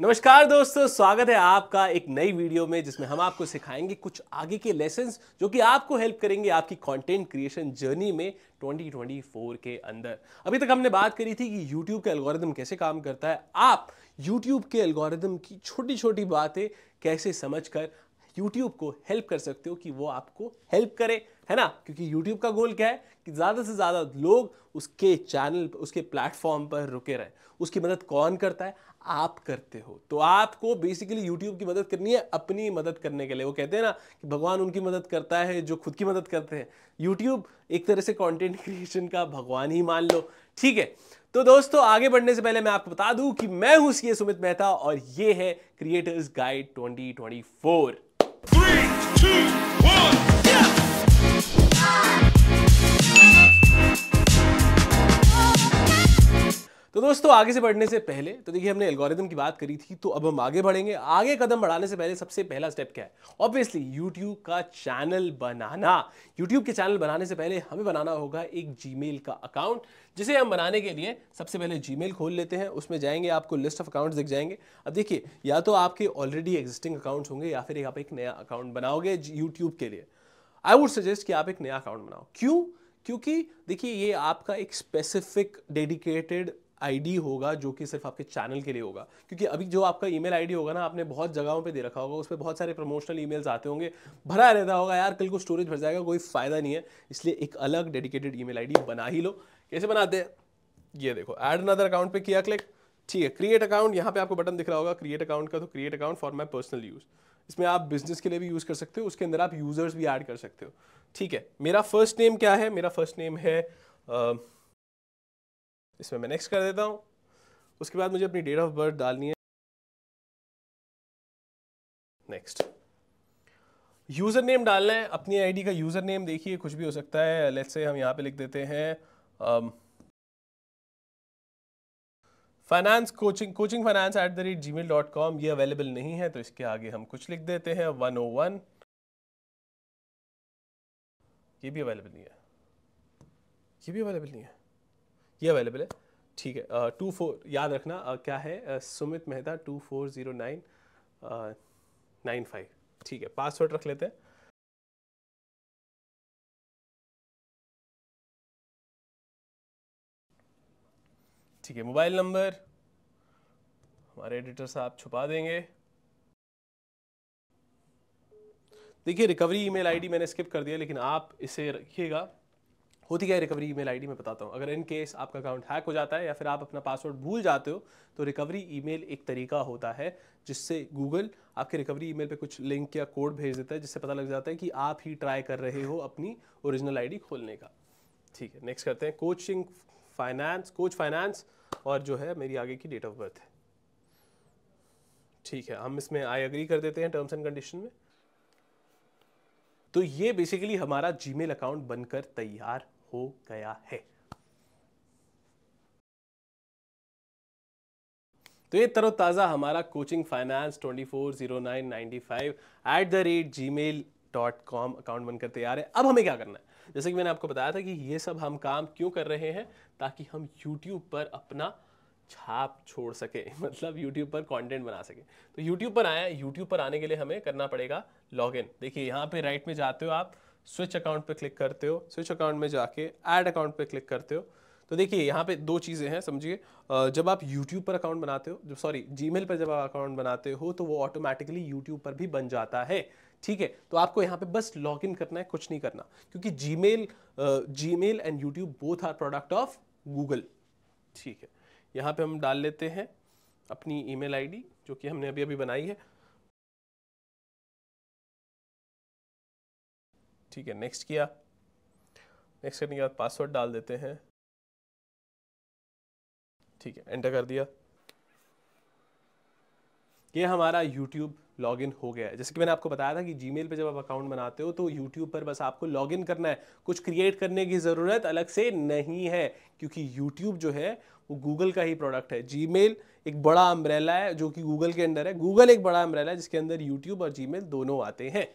नमस्कार दोस्तों स्वागत है आपका एक नई वीडियो में जिसमें हम आपको सिखाएंगे कुछ आगे के लेसन जो कि आपको हेल्प करेंगे आपकी कंटेंट क्रिएशन जर्नी में 2024 के अंदर अभी तक हमने बात करी थी कि YouTube का एल्गोरिदम कैसे काम करता है आप YouTube के एल्गोरिदम की छोटी छोटी बातें कैसे समझकर यूट्यूब को हेल्प कर सकते हो कि वो आपको हेल्प करे है ना क्योंकि यूट्यूब का गोल क्या है कि ज़्यादा से ज़्यादा लोग उसके चैनल उसके प्लेटफॉर्म पर रुके रहें उसकी मदद कौन करता है आप करते हो तो आपको बेसिकली यूट्यूब की मदद करनी है अपनी मदद करने के लिए वो कहते हैं ना कि भगवान उनकी मदद करता है जो खुद की मदद करते हैं यूट्यूब एक तरह से कंटेंट क्रिएशन का भगवान ही मान लो ठीक है तो दोस्तों आगे बढ़ने से पहले मैं आपको बता दूं कि मैं हूं सी सुमित मेहता और ये है क्रिएटर्स गाइड 2024 ट्वेंटी फोर तो दोस्तों आगे से बढ़ने से पहले तो देखिए हमने एल्गोरिदम की बात करी थी तो अब हम आगे बढ़ेंगे आगे कदम बढ़ाने से पहले सबसे पहला स्टेप क्या है ऑब्वियसली यूट्यूब का चैनल बनाना यूट्यूब के चैनल बनाने से पहले हमें बनाना होगा एक जी का अकाउंट जिसे हम बनाने के लिए सबसे पहले जी खोल लेते हैं उसमें जाएंगे आपको लिस्ट ऑफ अकाउंट्स दिख जाएंगे अब देखिए या तो आपके ऑलरेडी एग्जिस्टिंग अकाउंट्स होंगे या फिर आप एक नया अकाउंट बनाओगे यूट्यूब के लिए आई वुड सजेस्ट कि आप एक नया अकाउंट बनाओ क्यों क्योंकि देखिए ये आपका एक स्पेसिफिक डेडिकेटेड आईडी होगा जो कि सिर्फ आपके चैनल के लिए होगा क्योंकि अभी जो आपका ईमेल आईडी होगा ना आपने बहुत जगहों पे दे रखा होगा उस पर बहुत सारे प्रमोशनल ईमेल्स आते होंगे भरा रहता होगा यार कल को स्टोरेज भर जाएगा कोई फ़ायदा नहीं है इसलिए एक अलग डेडिकेटेड ईमेल आईडी बना ही लो कैसे बनाते हैं ये देखो एड अनदर अकाउंट पे किया क्लिक ठीक है क्रिएट अकाउंट यहाँ पे आपको बटन दिख रहा होगा क्रिएट अकाउंट का तो create account for my personal use इसमें आप बिजनेस के लिए भी यूज़ कर सकते हो उसके अंदर आप यूज़र्स भी ऐड कर सकते हो ठीक है मेरा फर्स्ट नेम क्या है मेरा फर्स्ट नेम है uh, इसमें मैं नेक्स्ट कर देता हूँ उसके बाद मुझे अपनी डेट ऑफ बर्थ डालनी है नेक्स्ट यूज़र नेम डालना है अपनी आईडी का यूज़र नेम देखिए कुछ भी हो सकता है लेट्स से हम यहाँ पे लिख देते हैं finance coaching coaching finance at the rate Gmail dot com ये अवेलेबल नहीं है तो इसके आगे हम कुछ लिख देते हैं वन ओ वन ये भी अवेलेबल नहीं है ये भी अवेलेबल नहीं है ये अवेलेबल है ठीक है टू फोर याद रखना आ, क्या है Sumit Mehta two four zero nine nine five ठीक है पासवर्ड रख लेते हैं ठीक है मोबाइल नंबर हमारे एडिटर साहब छुपा देंगे देखिए रिकवरी ईमेल आईडी मैंने स्किप कर दिया लेकिन आप इसे रखिएगा होती क्या है रिकवरी ईमेल आईडी मैं बताता हूँ अगर इन केस आपका अकाउंट हैक हो जाता है या फिर आप अपना पासवर्ड भूल जाते हो तो रिकवरी ईमेल एक तरीका होता है जिससे गूगल आपके रिकवरी ईमेल पे कुछ लिंक या कोड भेज देता है जिससे पता लग जाता है कि आप ही ट्राई कर रहे हो अपनी ओरिजिनल आईडी खोलने का ठीक है नेक्स्ट करते हैं कोचिंग फाइनेंस कोच फाइनेंस और जो है मेरी आगे की डेट ऑफ बर्थ है ठीक है हम इसमें आई अग्री कर देते हैं टर्म्स एंड कंडीशन में तो ये बेसिकली हमारा जीमेल अकाउंट बनकर तैयार हो गया है तो ये तरोताज़ा हमारा coaching finance twenty four zero nine ninety five at the rate Gmail dot com account बनकर तैयार है अब हमें क्या करना है जैसे कि मैंने आपको बताया था कि ये सब हम काम क्यों कर रहे हैं ताकि हम यूट्यूब पर अपना छाप छोड़ सके मतलब यूट्यूब पर कंटेंट बना सके तो यूट्यूब पर आए यूट्यूब पर आने के लिए हमें करना पड़ेगा लॉग देखिए यहाँ पे राइट में जाते हो आप स्विच अकाउंट पे क्लिक करते हो स्विच अकाउंट में जाके ऐड अकाउंट पे क्लिक करते हो तो देखिए यहाँ पे दो चीज़ें हैं समझिए जब आप YouTube पर अकाउंट बनाते हो जो सॉरी Gmail पर जब आप अकाउंट बनाते हो तो वो ऑटोमेटिकली YouTube पर भी बन जाता है ठीक है तो आपको यहाँ पे बस लॉग इन करना है कुछ नहीं करना क्योंकि Gmail Gmail and YouTube both are product of Google ठीक है यहाँ पे हम डाल लेते हैं अपनी ईमेल आईडी जो कि हमने अभी अभी बनाई है ठीक है नेक्स्ट किया नेक्स्ट करने के बाद पासवर्ड डाल देते हैं ठीक है एंटर कर दिया ये हमारा यूट्यूब लॉगिन हो गया है जैसे कि मैंने आपको बताया था कि जीमेल पे जब आप अकाउंट बनाते हो तो यूट्यूब पर बस आपको लॉगिन करना है कुछ क्रिएट करने की ज़रूरत अलग से नहीं है क्योंकि यूट्यूब जो है वो गूगल का ही प्रोडक्ट है जीमेल एक बड़ा अम्ब्रेला है जो कि गूगल के अंदर है गूगल एक बड़ा अम्ब्रेला है जिसके अंदर यूट्यूब और जीमेल दोनों आते हैं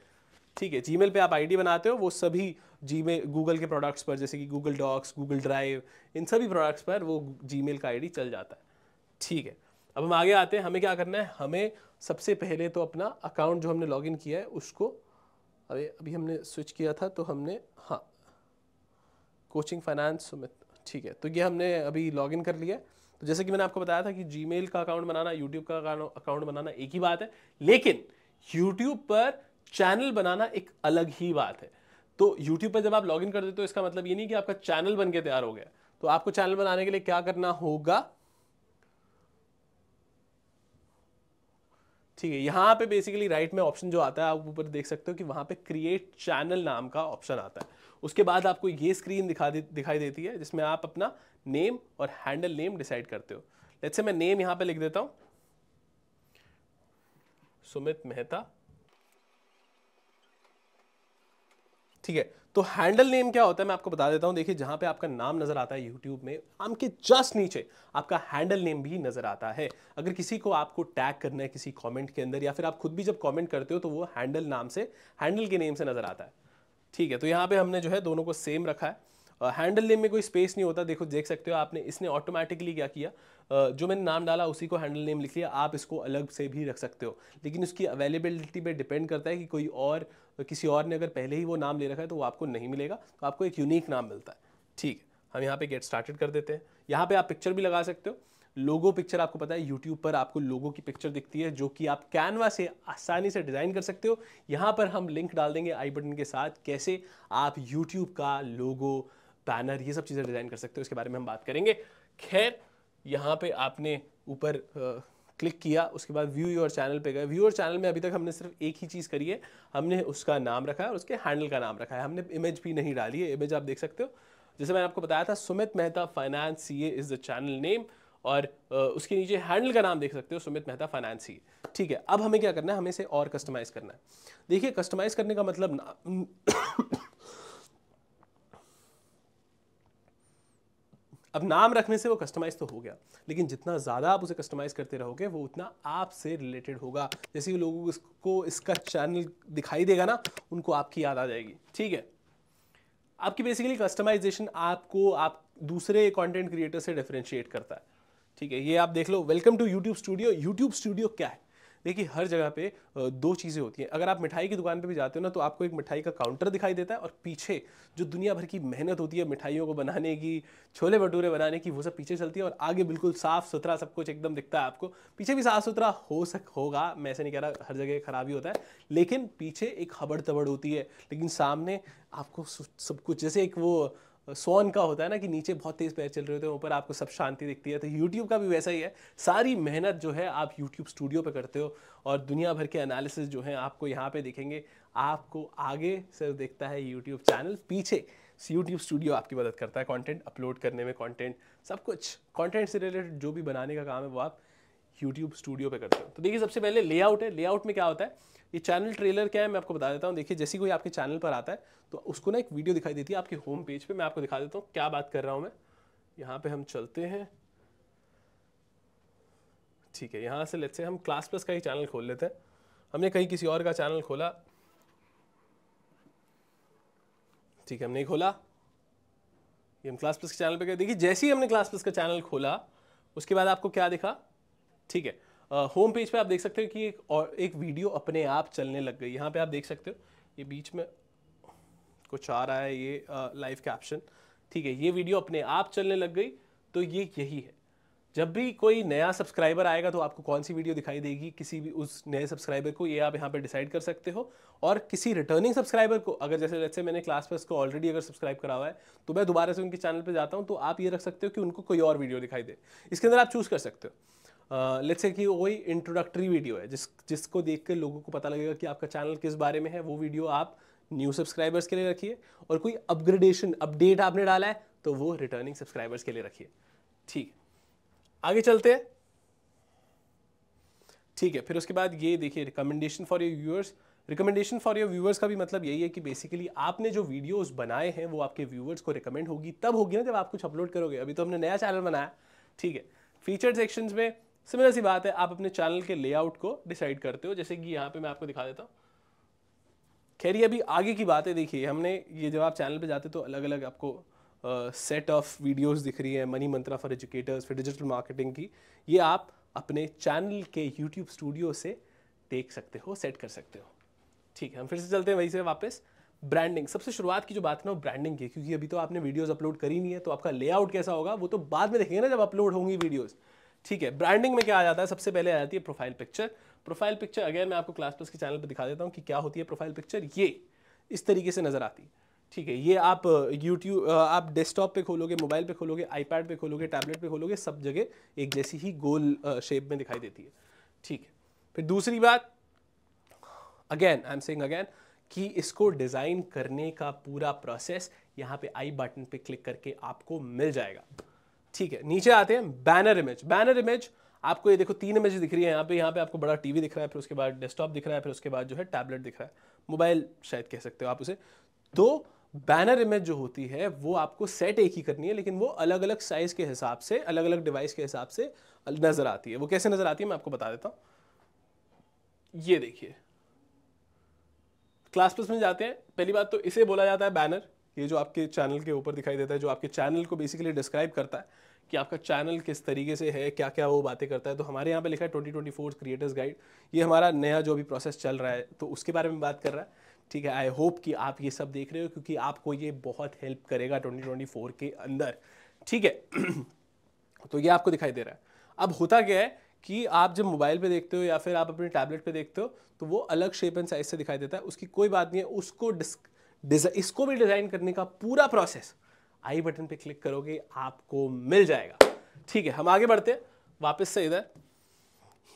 ठीक है जीमेल पे आप आईडी बनाते हो वो सभी जी गूगल के प्रोडक्ट्स पर जैसे कि गूगल डॉक्स गूगल ड्राइव इन सभी प्रोडक्ट्स पर वो जी का आईडी चल जाता है ठीक है अब हम आगे आते हैं हमें क्या करना है हमें सबसे पहले तो अपना अकाउंट जो हमने लॉगिन किया है उसको अरे अभी हमने स्विच किया था तो हमने हाँ कोचिंग फाइनेंस सुमित ठीक है तो ये हमने अभी लॉगिन कर लिया तो जैसे कि मैंने आपको बताया था कि जीमेल का अकाउंट बनाना यूट्यूब का अकाउंट बनाना एक ही बात है लेकिन यूट्यूब पर चैनल बनाना एक अलग ही बात है तो यूट्यूब पर जब आप लॉगिन कर देते हो इसका मतलब ये नहीं कि आपका चैनल बन के तैयार हो गया तो आपको चैनल बनाने के लिए क्या करना होगा ठीक है यहां पे बेसिकली राइट में ऑप्शन जो आता है आप ऊपर देख सकते हो कि वहां पे क्रिएट चैनल नाम का ऑप्शन आता है उसके बाद आपको ये स्क्रीन दिखा दे, दिखाई देती है जिसमें आप अपना नेम और हैंडल नेम डिसाइड करते हो लेट्स से मैं नेम यहां पे लिख देता हूं सुमित मेहता ठीक है तो हैंडल नेम क्या होता है मैं आपको बता देता हूं देखिए जहां पे आपका नाम नज़र आता है यूट्यूब में नाम के जस्ट नीचे आपका हैंडल नेम भी नज़र आता है अगर किसी को आपको टैग करना है किसी कमेंट के अंदर या फिर आप खुद भी जब कमेंट करते हो तो वो हैंडल नाम से हैंडल के नेम से नज़र आता है ठीक है तो यहां पर हमने जो है दोनों को सेम रखा है हैंडल नेम में कोई स्पेस नहीं होता देखो देख सकते हो आपने इसने ऑटोमेटिकली क्या किया जो मैंने नाम डाला उसी को हैंडल नेम लिख लिया आप इसको अलग से भी रख सकते हो लेकिन उसकी अवेलेबिलिटी पर डिपेंड करता है कि कोई और किसी और ने अगर पहले ही वो नाम ले रखा है तो वो आपको नहीं मिलेगा तो आपको एक यूनिक नाम मिलता है ठीक है हम यहाँ पे गेट स्टार्टेड कर देते हैं यहाँ पे आप पिक्चर भी लगा सकते हो लोगो पिक्चर आपको पता है यूट्यूब पर आपको लोगो की पिक्चर दिखती है जो कि आप कैनवा से आसानी से डिज़ाइन कर सकते हो यहाँ पर हम लिंक डाल देंगे आई बटन के साथ कैसे आप यूट्यूब का लोगो बैनर ये सब चीज़ें डिज़ाइन कर सकते हो इसके बारे में हम बात करेंगे खैर यहाँ पे आपने ऊपर क्लिक किया उसके बाद व्यू योर चैनल पे गए व्यू योर चैनल में अभी तक हमने सिर्फ एक ही चीज़ करी है हमने उसका नाम रखा है और उसके हैंडल का नाम रखा है हमने इमेज भी नहीं डाली है इमेज आप देख सकते हो जैसे मैंने आपको बताया था Sumit Mehta finance C A is the channel name और उसके नीचे हैंडल का नाम देख सकते हो सुमित मेहता फाइनेंस सी ठीक है अब हमें क्या करना है हमें इसे और कस्टमाइज़ करना है देखिए कस्टमाइज़ करने का मतलब अब नाम रखने से वो कस्टमाइज तो हो गया लेकिन जितना ज़्यादा आप उसे कस्टमाइज़ करते रहोगे वो उतना आपसे रिलेटेड होगा जैसे कि लोगों को इसका चैनल दिखाई देगा ना उनको आपकी याद आ जाएगी ठीक है आपकी बेसिकली कस्टमाइजेशन आपको आप दूसरे कंटेंट क्रिएटर से डिफ्रेंशिएट करता है ठीक है ये आप देख लो welcome to YouTube studio YouTube studio क्या है देखिए हर जगह पे दो चीज़ें होती हैं अगर आप मिठाई की दुकान पे भी जाते हो ना तो आपको एक मिठाई का काउंटर दिखाई देता है और पीछे जो दुनिया भर की मेहनत होती है मिठाइयों को बनाने की छोले भटूरे बनाने की वो सब पीछे चलती है और आगे बिल्कुल साफ़ सुथरा सब कुछ एकदम दिखता है आपको पीछे भी साफ़ सुथरा हो सक होगा मैं ऐसे नहीं कह रहा हर जगह खराबी होता है लेकिन पीछे एक हबड़ तबड़ होती है लेकिन सामने आपको सब कुछ जैसे एक वो सोन का होता है ना कि नीचे बहुत तेज़ पैर चल रहे होते हैं ऊपर आपको सब शांति दिखती है तो यूट्यूब का भी वैसा ही है सारी मेहनत जो है आप यूट्यूब स्टूडियो पर करते हो और दुनिया भर के एनालिसिस जो हैं आपको यहाँ पे दिखेंगे आपको आगे सिर्फ देखता है यूट्यूब चैनल पीछे यूट्यूब स्टूडियो आपकी मदद करता है कॉन्टेंट अपलोड करने में कॉन्टेंट सब कुछ कॉन्टेंट से रिलेटेड जो भी बनाने का काम है वो आप यूट्यूब स्टूडियो पे करते हो तो देखिए सबसे पहले लेआउट है लेआउट में क्या होता है ये चैनल ट्रेलर क्या है मैं आपको बता देता हूँ देखिए जैसे कोई आपके चैनल पर आता है तो उसको ना एक वीडियो दिखाई देती है आपके होम पेज पे मैं आपको दिखा देता हूँ क्या बात कर रहा हूँ मैं यहाँ पे हम चलते हैं ठीक है यहाँ से लेते हम क्लास प्लस का ही चैनल खोल लेते हैं हमने कहीं किसी और का चैनल खोला ठीक है हमने खोला ये हम क्लास प्लस के चैनल पे गए देखिए जैसे ही हमने क्लास प्लस का चैनल खोला उसके बाद आपको क्या दिखा ठीक है होम पेज पे आप देख सकते हो कि एक और एक वीडियो अपने आप चलने लग गई यहाँ पे आप देख सकते हो ये बीच में कुछ आ रहा है ये लाइव कैप्शन ठीक है ये वीडियो अपने आप चलने लग गई तो ये यही है जब भी कोई नया सब्सक्राइबर आएगा तो आपको कौन सी वीडियो दिखाई देगी किसी भी उस नए सब्सक्राइबर को ये आप यहाँ पर डिसाइड कर सकते हो और किसी रिटर्निंग सब्सक्राइबर को अगर जैसे जैसे मैंने क्लास पर उसको ऑलरेडी अगर सब्सक्राइब करा हुआ है तो मैं दोबारा से उनके चैनल पर जाता हूँ तो आप ये रख सकते हो कि उनको कोई और वीडियो दिखाई दे इसके अंदर आप चूज़ कर सकते हो लेट्स uh, से कि वही इंट्रोडक्टरी वीडियो है जिस जिसको देख कर लोगों को पता लगेगा कि आपका चैनल किस बारे में है वो वीडियो आप न्यू सब्सक्राइबर्स के लिए रखिए और कोई अपग्रेडेशन अपडेट आपने डाला है तो वो रिटर्निंग सब्सक्राइबर्स के लिए रखिए ठीक आगे चलते हैं ठीक है फिर उसके बाद ये देखिए recommendation for your viewers recommendation for your viewers का भी मतलब यही है कि बेसिकली आपने जो वीडियोस बनाए हैं वो आपके व्यूअर्स को रिकमेंड होगी तब होगी ना जब आप कुछ अपलोड करोगे अभी तो हमने नया चैनल बनाया ठीक है फीचर सेक्शंस में सिमिलर सी बात है आप अपने चैनल के लेआउट को डिसाइड करते हो जैसे कि यहाँ पे मैं आपको दिखा देता हूँ खैर ये अभी आगे की बात है देखिए हमने ये जब आप चैनल पे जाते तो अलग अलग आपको सेट ऑफ वीडियोस दिख रही है मनी मंत्रा फॉर एजुकेटर्स फिर डिजिटल मार्केटिंग की ये आप अपने चैनल के यूट्यूब स्टूडियो से देख सकते हो सेट कर सकते हो ठीक है हम फिर से चलते हैं वहीं से वापस ब्रांडिंग सबसे शुरुआत की जो बात है ना वो ब्रांडिंग की क्योंकि अभी तो आपने वीडियोस अपलोड करी नहीं है तो आपका लेआउट कैसा होगा वो तो बाद में देखेंगे ना जब अपलोड होंगी वीडियोज़ ठीक है ब्रांडिंग में क्या आ जाता है सबसे पहले आ जाती है profile picture profile picture again मैं आपको क्लास प्लस के चैनल पर दिखा देता हूँ कि क्या होती है प्रोफाइल पिक्चर ये इस तरीके से नज़र आती है ठीक है ये आप यूट्यूब uh, uh, आप डेस्कटॉप पे खोलोगे मोबाइल पे खोलोगे आईपैड पे खोलोगे टैबलेट पे खोलोगे सब जगह एक जैसी ही गोल शेप uh, में दिखाई देती है ठीक है फिर दूसरी बात again I am saying again कि इसको डिज़ाइन करने का पूरा प्रोसेस यहाँ पे आई बटन पे क्लिक करके आपको मिल जाएगा ठीक है नीचे आते हैं बैनर इमेज बैनर इमेज आपको ये देखो तीन इमेज दिख रही है यहाँ पे यहाँ पे आपको बड़ा टीवी दिख रहा है फिर उसके बाद डेस्कटॉप दिख रहा है फिर उसके बाद जो है टैबलेट दिख रहा है मोबाइल शायद कह सकते हो आप उसे तो बैनर इमेज जो होती है वो आपको सेट एक ही करनी है लेकिन वो अलग अलग साइज के हिसाब से अलग अलग डिवाइस के हिसाब से नज़र आती है वो कैसे नज़र आती है मैं आपको बता देता हूँ ये देखिए क्लास प्लस में जाते हैं पहली बात तो इसे बोला जाता है बैनर ये जो आपके चैनल के ऊपर दिखाई देता है जो आपके चैनल को बेसिकली डिस्क्राइब करता है कि आपका चैनल किस तरीके से है क्या क्या वो बातें करता है तो हमारे यहाँ पे लिखा है twenty twenty four creators guide ये हमारा नया जो भी प्रोसेस चल रहा है तो उसके बारे में बात कर रहा है ठीक है आई होप कि आप ये सब देख रहे हो क्योंकि आपको ये बहुत हेल्प करेगा ट्वेंटी ट्वेंटी फोर के अंदर ठीक है तो ये आपको दिखाई दे रहा है अब होता क्या है कि आप जब मोबाइल पे देखते हो या फिर आप अपने टैबलेट पे देखते हो तो वो अलग शेप एंड साइज से दिखाई देता है उसकी कोई बात नहीं है उसको डिस्क इसको भी डिज़ाइन करने का पूरा प्रोसेस आई बटन पे क्लिक करोगे आपको मिल जाएगा ठीक है हम आगे बढ़ते हैं वापस से इधर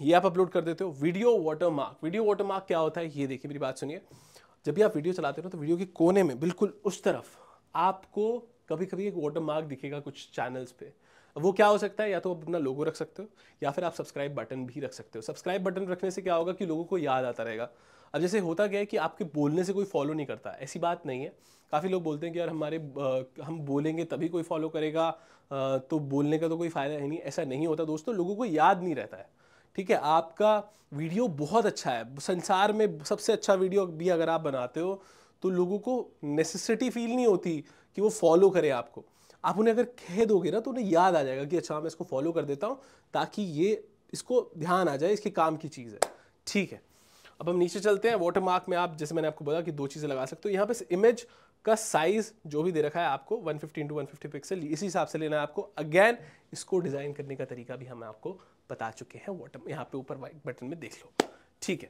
ये आप अपलोड कर देते हो video watermark video watermark क्या होता है ये देखिए मेरी बात सुनिए जब भी आप वीडियो चलाते हो तो वीडियो के कोने में बिल्कुल उस तरफ आपको कभी कभी एक वाटर मार्क दिखेगा कुछ चैनल्स पे वो क्या हो सकता है या तो आप अपना लोगो रख सकते हो या फिर आप सब्सक्राइब बटन भी रख सकते हो सब्सक्राइब बटन रखने से क्या होगा कि लोगों को याद आता रहेगा अब जैसे होता क्या है कि आपके बोलने से कोई फॉलो नहीं करता ऐसी बात नहीं है काफ़ी लोग बोलते हैं कि यार हमारे हम बोलेंगे तभी कोई फॉलो करेगा तो बोलने का तो कोई फ़ायदा है नहीं ऐसा नहीं होता दोस्तों लोगों को याद नहीं रहता है ठीक है आपका वीडियो बहुत अच्छा है संसार में सबसे अच्छा वीडियो भी अगर आप बनाते हो तो लोगों को नेसेसिटी फील नहीं होती कि वो फॉलो करें आपको आप उन्हें अगर कह दोगे ना तो उन्हें याद आ जाएगा कि अच्छा मैं इसको फॉलो कर देता हूँ ताकि ये इसको ध्यान आ जाए इसके काम की चीज़ है ठीक है अब हम नीचे चलते हैं वाटर मार्क में आप जैसे मैंने आपको बोला कि दो चीज़ें लगा सकते हो यहाँ पे इमेज का साइज जो भी दे रखा है आपको 150 इंटू 150 पिक्सल इसी हिसाब से लेना है आपको अगेन इसको डिज़ाइन करने का तरीका भी हम आपको बता चुके हैं वाटर यहाँ पे ऊपर वाइट बटन में देख लो ठीक है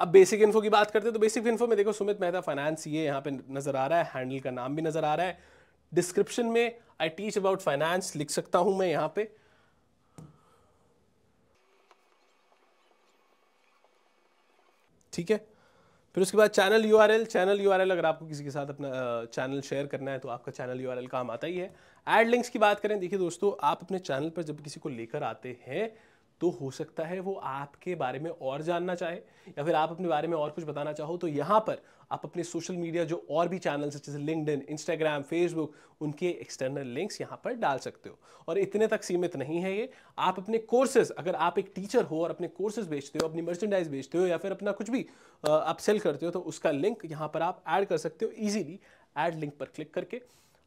अब बेसिक इन्फो की बात करते हैं तो बेसिक इन्फो में देखो सुमित मेहता फाइनेंस ये यहाँ पे नजर आ रहा है हैंडल का नाम भी नजर आ रहा है डिस्क्रिप्शन में आई टीच अबाउट फाइनेंस लिख सकता हूं मैं यहां पे ठीक है फिर उसके बाद चैनल यू चैनल यू अगर आपको किसी के साथ अपना चैनल शेयर करना है तो आपका चैनल यू आर एल काम आता ही है एड लिंक्स की बात करें देखिए दोस्तों आप अपने चैनल पर जब किसी को लेकर आते हैं तो हो सकता है वो आपके बारे में और जानना चाहे या फिर आप अपने बारे में और कुछ बताना चाहो तो यहाँ पर आप अपने सोशल मीडिया जो और भी चैनल्स जैसे लिंकड इन इंस्टाग्राम फेसबुक उनके एक्सटर्नल लिंक्स यहाँ पर डाल सकते हो और इतने तक सीमित नहीं है ये आप अपने कोर्सेज अगर आप एक टीचर हो और अपने कोर्सेज बेचते हो अपनी मर्चेंडाइज बेचते हो या फिर अपना कुछ भी आप सेल करते हो तो उसका लिंक यहाँ पर आप ऐड कर सकते हो ईजिली ऐड लिंक पर क्लिक करके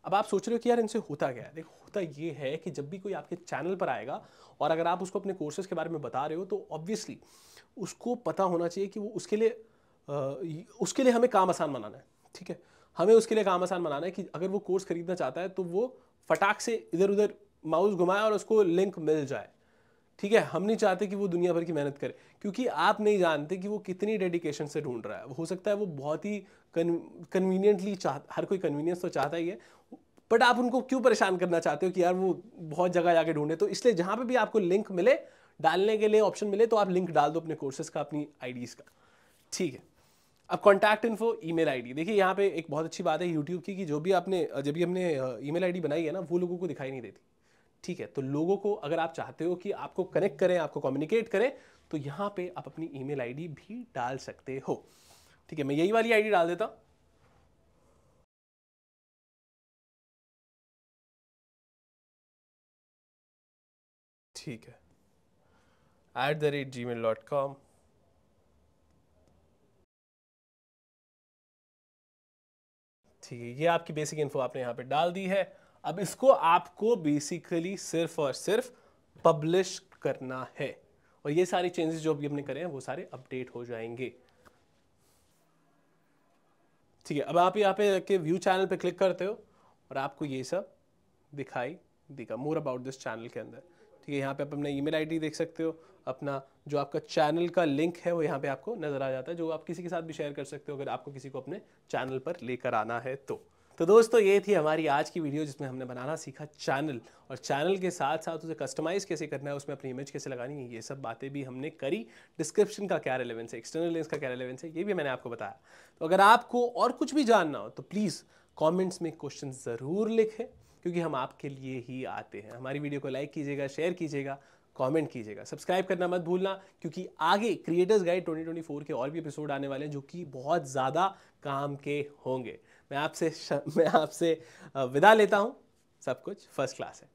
अब आप सोच रहे हो कि यार इनसे होता क्या है देखो होता ये है कि जब भी कोई आपके चैनल पर आएगा और अगर आप उसको अपने कोर्सेज के बारे में बता रहे हो तो ऑब्वियसली उसको पता होना चाहिए कि वो उसके लिए उसके लिए हमें काम आसान बनाना है ठीक है हमें उसके लिए काम आसान बनाना है कि अगर वो कोर्स खरीदना चाहता है तो वो फटाक से इधर उधर माउस घुमाए और उसको लिंक मिल जाए ठीक है हम नहीं चाहते कि वो दुनिया भर की मेहनत करे क्योंकि आप नहीं जानते कि वो कितनी डेडिकेशन से ढूंढ रहा है हो सकता है वो बहुत ही कन्वीनियंटली चाह हर कोई कन्वीनियंस तो चाहता ही है बट आप उनको क्यों परेशान करना चाहते हो कि यार वो बहुत जगह जाके ढूंढे तो इसलिए जहाँ पर भी आपको लिंक मिले डालने के लिए ऑप्शन मिले तो आप लिंक डाल दो अपने कोर्सेज का अपनी आईडीज़ का ठीक है अब कॉन्टैक्ट इन्फो ईमेल आईडी देखिए यहाँ पे एक बहुत अच्छी बात है यूट्यूब की कि जो भी आपने जब भी हमने ई मेल बनाई है ना वो लोगों को दिखाई नहीं देती ठीक है तो लोगों को अगर आप चाहते हो कि आपको कनेक्ट करें आपको कम्युनिकेट करें तो यहाँ पे आप अपनी ईमेल मेल भी डाल सकते हो ठीक है मैं यही वाली आईडी डाल देता हूँ ठीक है at the rate Gmail dot com ठीक है ये आपकी बेसिक इन्फो आपने यहाँ पे डाल दी है अब इसको आपको बेसिकली सिर्फ और सिर्फ पब्लिश करना है और ये सारी चेंजेस जो अभी हमने करे हैं वो सारे अपडेट हो जाएंगे ठीक है अब आप यहाँ पे के व्यू चैनल पे क्लिक करते हो और आपको ये सब दिखाई देगा मोर अबाउट दिस चैनल के अंदर ठीक है यहाँ पे आप अपना ईमेल आईडी देख सकते हो अपना जो आपका चैनल का लिंक है वो यहाँ पे आपको नज़र आ जाता है जो आप किसी के साथ भी शेयर कर सकते हो अगर आपको किसी को अपने चैनल पर लेकर आना है तो तो दोस्तों ये थी हमारी आज की वीडियो जिसमें हमने बनाना सीखा चैनल और चैनल के साथ साथ उसे कस्टमाइज़ कैसे करना है उसमें अपनी इमेज कैसे लगानी है ये सब बातें भी हमने करी डिस्क्रिप्शन का क्या रेलेवेंस है एक्सटर्नल लिंक्स का क्या रेलेवेंस है ये भी मैंने आपको बताया तो अगर आपको और कुछ भी जानना हो तो प्लीज़ कॉमेंट्स में क्वेश्चन ज़रूर लिखें क्योंकि हम आपके लिए ही आते हैं हमारी वीडियो को लाइक कीजिएगा शेयर कीजिएगा कमेंट कीजिएगा सब्सक्राइब करना मत भूलना क्योंकि आगे क्रिएटर्स गाइड 2024 के और भी एपिसोड आने वाले हैं जो कि बहुत ज़्यादा काम के होंगे मैं आपसे मैं आपसे विदा लेता हूँ सब कुछ फर्स्ट क्लास है